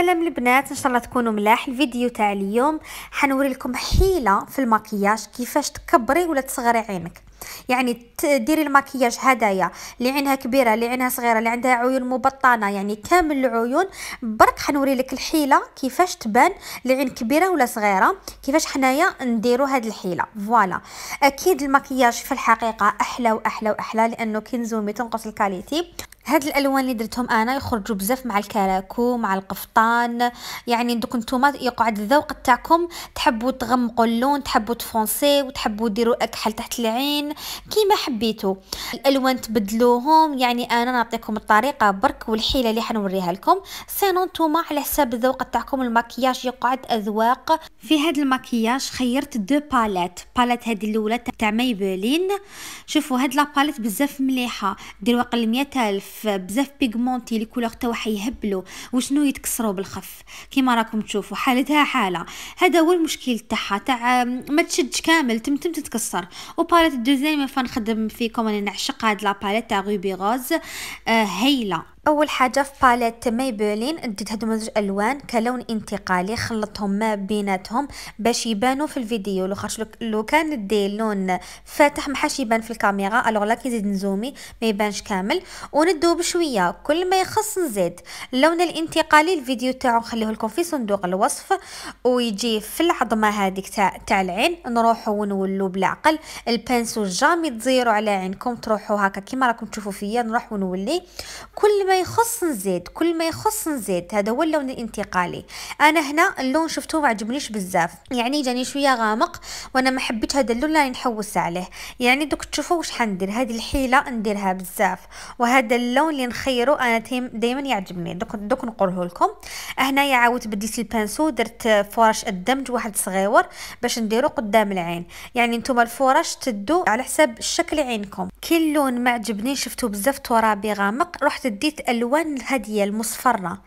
سلام البنات ان شاء الله تكونوا ملاح الفيديو تاع اليوم حنوري لكم حيله في المكياج كيفاش تكبري ولا تصغري عينك يعني ديري المكياج هدايا اللي عينها كبيره اللي عينها صغيره اللي عندها عيون مبطنه يعني كامل العيون برك حنوري لك الحيله كيفاش تبان لعين كبيره ولا صغيره كيفاش حنايا نديرو هاد الحيله فوالا اكيد المكياج في الحقيقه احلى واحلى واحلى لانه كينزومي تنقص الكاليتي هاد الالوان اللي درتهم انا يخرجوا بزاف مع الكراكو مع القفطان يعني دوك نتوما يقعد الذوق تاعكم تحبوا تغمقوا اللون تحبوا تفونسي وتحبوا ديروا اكحل تحت العين كيما حبيتوا الالوان تبدلوهم يعني انا نعطيكم الطريقه برك والحيله اللي حنوريها لكم سينو نتوما على حساب الذوق تاعكم المكياج يقعد اذواق في هاد المكياج خيرت دو باليت باليت هذه الاولى تاع ميبلين شوفوا هاد لا باليت بزاف مليحه دير واقل 100000 بزاف بزاف بيغمونتي لي كولور تاعها حيهبلوا وشنو يتكسروا بالخف كيما راكم تشوفوا حالتها حاله هذا هو المشكل تاعها تاع ما تشدش كامل تم تتكسر وباليت الدوزيام فنخدم فيكم انا نعشق هاد باليت تاع غوبي غوز آه هايله اول حاجه في باليت مايبولين ديت هادو زوج الوان كلون انتقالي خلطتهم ما بيناتهم باش يبانوا في الفيديو لو لو كان دي لون فاتح ما حاش يبان في الكاميرا الوغ لا كيزيد نزومي ما يبانش كامل وندو بشويه كل ما يخص نزيد اللون الانتقالي الفيديو تاعو نخليه لكم في صندوق الوصف ويجي في العظمه هذيك تاع تاع العين نروحوا ونولوا بالعقل البانسو جامي تزيروا على عينكم تروحوا هكا كيما راكم تشوفوا فيا نروح ونولي كل ما ما يخص نزيد كل ما يخص نزيد هذا هو اللون الانتقالي انا هنا اللون شفتوه ما عجبنيش بزاف يعني جاني شويه غامق وانا ما حبيت هذا اللون اللي نحوس عليه يعني دوك تشوفوا واش حندير هذه الحيله نديرها بزاف وهذا اللون اللي نخيرو انا دائما يعجبني دوك دوك نقوله لكم هنايا عاودت بديت البانسو درت فرش الدمج واحد صغيور باش نديرو قدام العين يعني نتوما الفرش تدو على حساب شكل عينكم كل لون ما عجبني شفتو بزاف ترابي غامق رحت ديت الالوان هاديه المصفره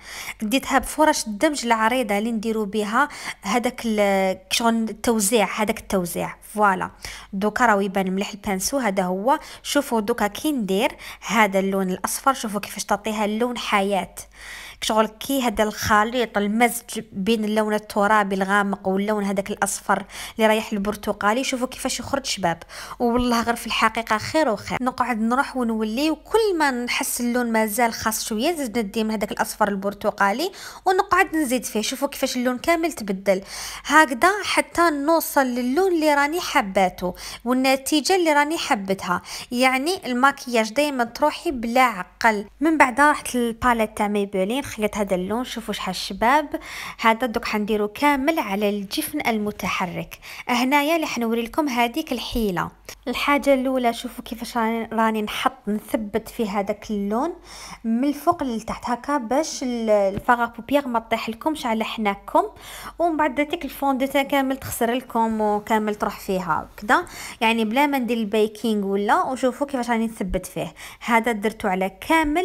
ديتها بفرش الدمج العريضه اللي نديرو بها هذاك شغل التوزيع هذاك التوزيع فوالا دوكا راه يبان مليح البانسو هذا هو شوفوا دوكا كي ندير هذا اللون الاصفر شوفوا كيفاش تعطيها اللون حياه شغل كي هذا الخليط المزج بين اللون الترابي الغامق واللون هذاك الاصفر اللي رايح البرتقالي شوفوا كيفاش يخرج شباب والله غير في الحقيقه خير وخير نقعد نروح ونولي وكل ما نحس اللون مازال خ خاص شويه ندي من هذاك الاصفر البرتقالي ونقعد نزيد فيه شوفوا كيفاش اللون كامل تبدل هكذا حتى نوصل للون اللي راني حباته والنتيجه اللي راني حبتها يعني الماكياج دائما تروحي بلا عقل من بعد رحت للباليت تاع ميبلين خليت هذا اللون شوفوا شحال شباب هذا دوك حنديرو كامل على الجفن المتحرك هنايا اللي حنوري لكم هذيك الحيله الحاجه الاولى شوفوا كيفاش راني نحط نثبت في هذاك اللون من الفوق للتحت هكا باش الفاغا بوبيغ ما تطيح لكمش على حناكم ومن بعد ديك الفونديتا كامل تخسر لكم وكامل تروح فيها كدا يعني بلا ما ندير البيكينغ ولا وشوفوا كيفاش راني نثبت فيه هذا درتو على كامل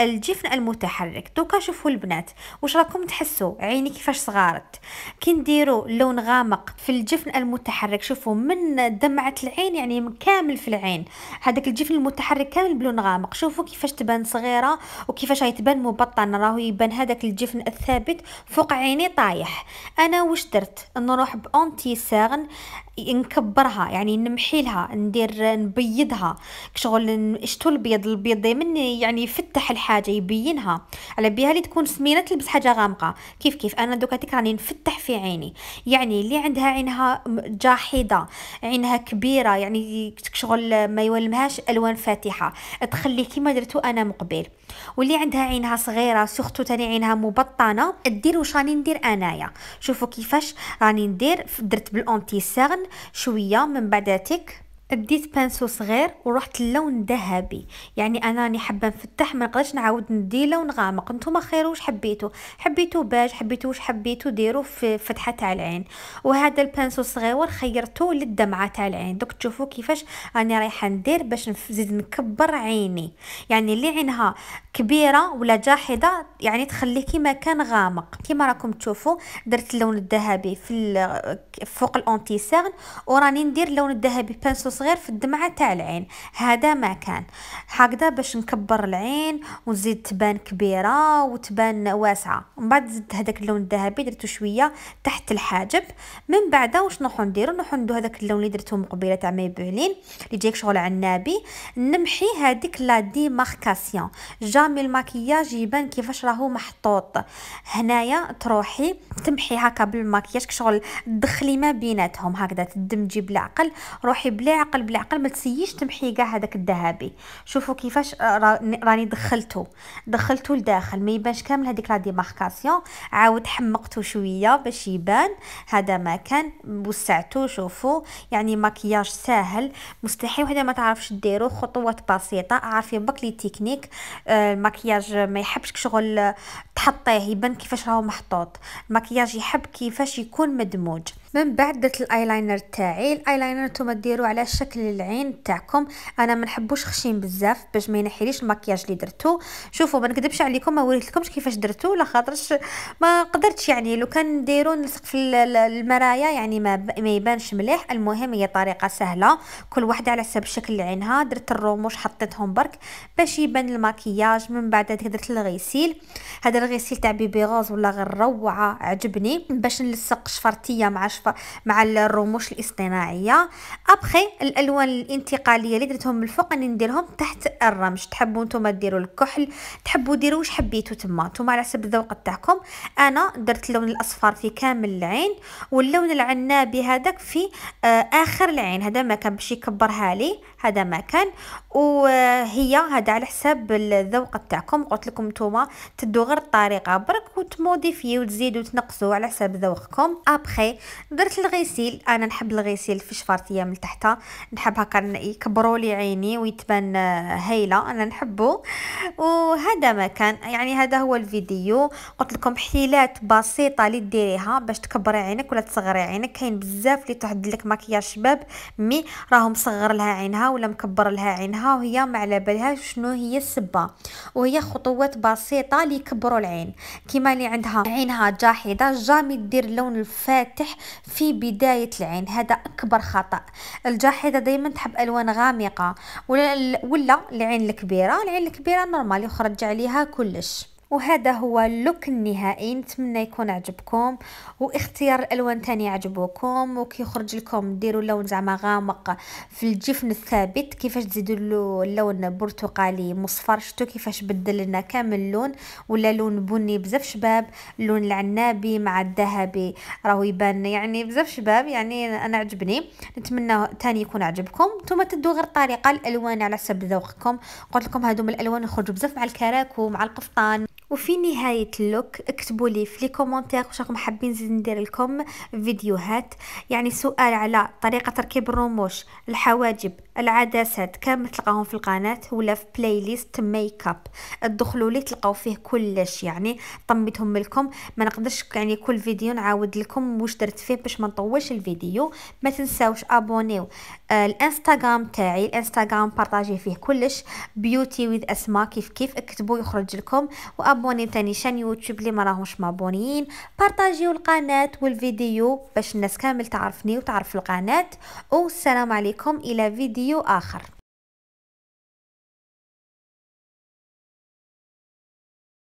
الجفن المتحرك دوكا شوفوا البنات واش راكم تحسوا عيني كيفاش صغارت كي نديروا لون غامق في الجفن المتحرك شوفوا من دمعه العين يعني كامل في العين هذاك الجفن المتحرك كامل بلون غامق شوفوا كيفاش تبان صغيره وكيفاش غيتبان مبطن راهو يبان هذاك الجفن الثابت فوق عيني طايح انا واش درت نروح بانتي ساغن نكبرها يعني نمحيلها ندير نبيضها كشغل شتو البيض البيض دائما يعني يفتح الحاجه يبينها على بها اللي تكون سمينه تلبس حاجه غامقه كيف كيف انا دوكا هذيك راني نفتح في عيني يعني اللي عندها عينها جاحده عينها كبيره يعني كشغل ما يولمهاش الوان فاتحه تخلي كيما درتو انا مقبل واللي عندها عينها صغيره سورتو تاني عينها مبطنه دير واش راني ندير انايا شوفوا كيفاش راني ندير درت بالانتي سيرن شوية من بعد تك ديت بانسو صغير ورحت اللون ذهبي يعني انا راني حابه نفتح ما نقدرش نعاود ندي لون غامق نتوما خير واش حبيتو حبيتو باج حبيتو واش حبيتو ديرو في فتحه تاع العين وهذا البانسو صغير خيرته للدمعه تاع العين دوك تشوفوا كيفاش راني رايحه ندير باش نزيد نكبر عيني يعني اللي عينها كبيره ولا جاحده يعني كيما كان غامق كيما راكم تشوفوا درت اللون الذهبي في فوق الاونتيسيرن وراني ندير اللون الذهبي بانسو صغير في الدمعة تاع العين هذا ما كان هكذا باش نكبر العين ونزيد تبان كبيرة وتبان واسعة من بعد زدت هذاك اللون الذهبي درتو شوية تحت الحاجب من بعد واش نروحو نديرو نروحو ندو هذاك اللون اللي درتو من قبيله تاع ميبولين اللي جايك شغل عنابي نمحي هذيك لا ديماركاسيون جامي الماكياج يبان كيفاش راهو محطوط هنايا تروحي تمحي هكا بالماكياج كشغل دخلي ما بيناتهم هكذا تدمجي بالعقل روحي بلا عقل بالعقل ما تسييش تمحي كاع هذاك الذهبي شوفوا كيفاش آه، راني دخلته دخلته لداخل ما يبانش كامل هذيك لا ديماركاسيون عاود حمقته شويه باش يبان هذا ما كان وسعته شوفوا يعني مكياج ساهل مستحيل وحده ما تعرفش ديرو خطوات بسيطه عارفين باك لي تكنيك المكياج آه، ما يحبش شغل آه، تحطيه يبان كيفاش راهو محطوط المكياج يحب كيفاش يكون مدموج من بعد درت الايلاينر تاعي الايلاينر نتوما ديروه على شكل العين تاعكم انا ما نحبوش خشين بزاف باش ما ينحيليش المكياج اللي درتو شوفوا ما نكذبش عليكم ما وريتلكمش كيفاش درتو لا خاطرش ما قدرتش يعني لو كان نديرو نلصق في المرايا يعني ما, ما يبانش مليح المهم هي طريقه سهله كل واحده على حسب شكل عينها درت الرموش حطيتهم برك باش يبان المكياج من بعد درت الغسيل هذا الغسيل تاع بيبي غوز ولا غير روعه عجبني باش نلصق شفرتيه مع شفرتيه مع الرموش الاصطناعيه ابخي الالوان الانتقاليه اللي درتهم من الفوق اني نديرهم تحت الرمش تحبوا نتوما ديروا الكحل تحبوا ديروا واش حبيتوا تما نتوما على حسب الذوق تاعكم انا درت اللون الاصفر في كامل العين واللون العنابي هذاك في آه، اخر العين هذا ما كان باش يكبرها لي هذا ما كان وهي هذا على حساب الذوق تاعكم قلت لكم نتوما تدوا غير الطريقه برك وتموديفيو وتزيدوا وتنقصوا على حساب ذوقكم ابخي درت الغسيل انا نحب الغسيل في شفارتيه من تحت نحب هكا يكبروا لي عيني ويتبان آه، هايله انا نحبه وهذا ما كان يعني هذا هو الفيديو قلت لكم حيلات بسيطه اللي ديريها باش تكبري عينك ولا تصغري عينك كاين بزاف اللي تحد لك مكياج شباب مي راهو مصغر لها عينها ولا مكبر لها عينها وهي ما على بالها شنو هي السبه وهي خطوات بسيطه اللي يكبروا العين كيما اللي عندها عينها جاحده جامي دير اللون الفاتح في بداية العين هذا أكبر خطأ الجاحظة دايما تحب ألوان غامقة ولا, ولا العين الكبيرة العين الكبيرة نورمال يخرج عليها كلش وهذا هو اللوك النهائي نتمنى يكون عجبكم واختيار الالوان تاني عجبوكم وكيخرج لكم ديروا لون زعما غامق في الجفن الثابت كيفاش تزيدوا له اللون برتقالي مصفر شفتوا كيفاش بدل لنا كامل اللون ولا لون بني بزاف شباب اللون العنابي مع الذهبي راهو يبان يعني بزاف شباب يعني انا عجبني نتمنى تاني يكون عجبكم نتوما تدوا غير طريقه الالوان على حسب ذوقكم قلت لكم هادو الالوان يخرجوا بزاف مع الكراكو مع القفطان وفي نهاية اللوك اكتبوا لي في لي كومونتير واش راكم حابين نزيد ندير لكم فيديوهات يعني سؤال على طريقة تركيب الرموش الحواجب العدسات كامل تلقاهم في القناة ولا في بلاي ليست ميك اب ادخلوا لي تلقاو فيه كلش يعني طمتهم لكم ما نقدرش يعني كل فيديو نعاود لكم واش درت فيه باش ما نطولش الفيديو ما تنساوش ابونيو آه الانستغرام تاعي الانستغرام بارطاجي فيه كلش بيوتي ويز اسما كيف كيف اكتبوا يخرج لكم وأب ابوني تاني شان يوتيوب لي ما راهمش مابونيين بارطاجيو القناه والفيديو باش الناس كامل تعرفني وتعرف القناه والسلام عليكم الى فيديو اخر